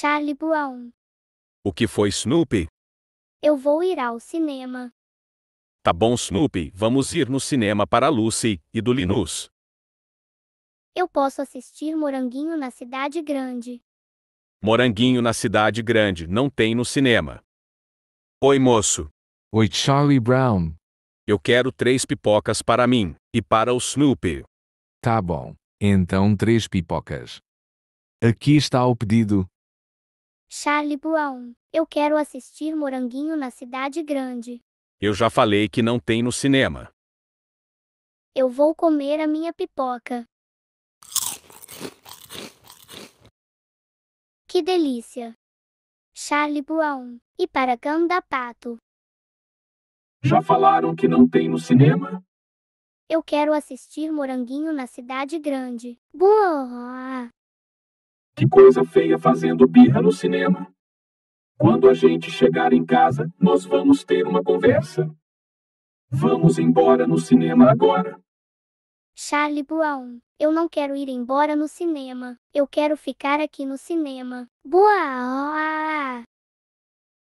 Charlie Brown. O que foi, Snoopy? Eu vou ir ao cinema. Tá bom, Snoopy, vamos ir no cinema para Lucy e do Linus. Eu posso assistir Moranguinho na Cidade Grande. Moranguinho na Cidade Grande não tem no cinema. Oi, moço. Oi, Charlie Brown. Eu quero três pipocas para mim e para o Snoopy. Tá bom, então três pipocas. Aqui está o pedido, Charlie Brown, eu quero assistir Moranguinho na Cidade Grande. Eu já falei que não tem no cinema. Eu vou comer a minha pipoca. Que delícia! Charlie Brown, e para Gandapato. Já falaram que não tem no cinema? Eu quero assistir Moranguinho na Cidade Grande. Boa! Que coisa feia fazendo birra no cinema. Quando a gente chegar em casa, nós vamos ter uma conversa. Vamos embora no cinema agora. Charlie Brown, eu não quero ir embora no cinema. Eu quero ficar aqui no cinema. Boa!